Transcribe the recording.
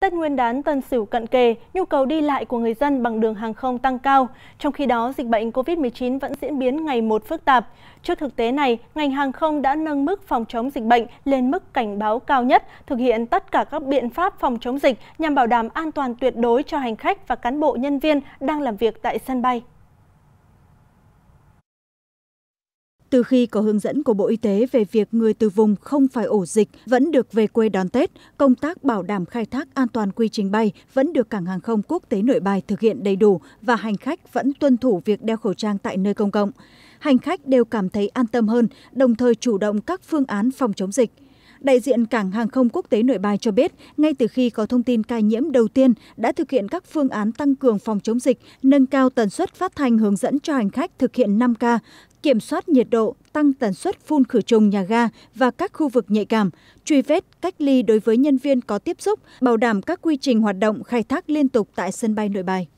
Tết Nguyên đán Tân Sửu cận kề, nhu cầu đi lại của người dân bằng đường hàng không tăng cao. Trong khi đó, dịch bệnh COVID-19 vẫn diễn biến ngày một phức tạp. Trước thực tế này, ngành hàng không đã nâng mức phòng chống dịch bệnh lên mức cảnh báo cao nhất, thực hiện tất cả các biện pháp phòng chống dịch nhằm bảo đảm an toàn tuyệt đối cho hành khách và cán bộ nhân viên đang làm việc tại sân bay. từ khi có hướng dẫn của bộ y tế về việc người từ vùng không phải ổ dịch vẫn được về quê đón tết công tác bảo đảm khai thác an toàn quy trình bay vẫn được cảng hàng không quốc tế nội bài thực hiện đầy đủ và hành khách vẫn tuân thủ việc đeo khẩu trang tại nơi công cộng hành khách đều cảm thấy an tâm hơn đồng thời chủ động các phương án phòng chống dịch đại diện cảng hàng không quốc tế nội bài cho biết ngay từ khi có thông tin ca nhiễm đầu tiên đã thực hiện các phương án tăng cường phòng chống dịch nâng cao tần suất phát thanh hướng dẫn cho hành khách thực hiện năm k kiểm soát nhiệt độ tăng tần suất phun khử trùng nhà ga và các khu vực nhạy cảm truy vết cách ly đối với nhân viên có tiếp xúc bảo đảm các quy trình hoạt động khai thác liên tục tại sân bay nội bài